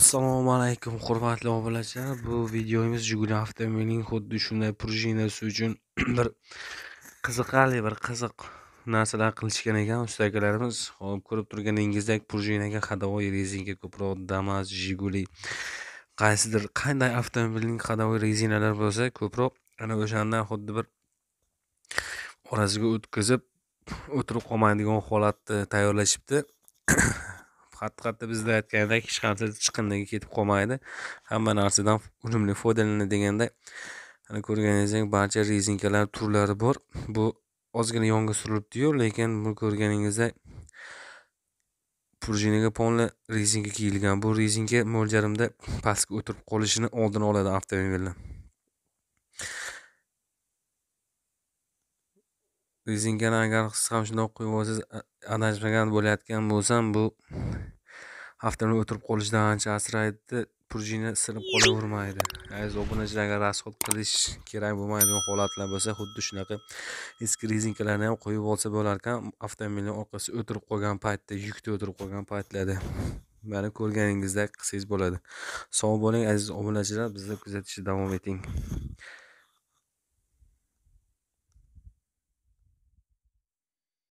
assalomu alaykum hurmatli obunachilar bu videomiz jiguli avtomobilining xuddi shunday prujinasi uchun bir qiziqarli bir qiziq narsalar qilishgan ekan ustakalarimiz hop ko'rib turganingizdek prujinaga ходовой rezinka ko'proq damas jiguli qaysidir qanday avtomobilning ходовой rezinalari bo'lsa ko'proq ana o'shandan xuddi bir orasiga o'tkazib o'tirib qolmaydigan holatni tayyorlashibdi xatti xatti bizda aytgandek hech qancha chiqindiga ketib qolmaydi hamma narsadan unumli foydalanadi deganda ana ko'rganingizdek barcha rezinkalar turlari bor bu ozgina yonga surilibdiyu lekin bu ko'rganingizdek prujinaga ponli rezinka kiyilgan bu rezinka mo'ljarimda pastga o'tirib qolishini oldini oladi avtomobilni rezinkani agar siz ham shundoq qo'yib olsangiz adashmagan bo'layotgan bo'lsam bu avtomobil o'tirib qolishdan ancha asraydi prujina sinib qolavermaydi aziz obunachilarga rasxod qilish kerak bo'lmaydigan holatlar bo'lsa xuddi shunaqa eski rezinkalarni ham qo'yib olsa bo'larkan avtomobilni orqasi o'tirib qolgan paytda yukda o'tirib qolgan paytlarda mana ko'rganingizda qilsangiz bo'ladi sog' bo'ling aziz obunachilar bizni kuzatishda davom eting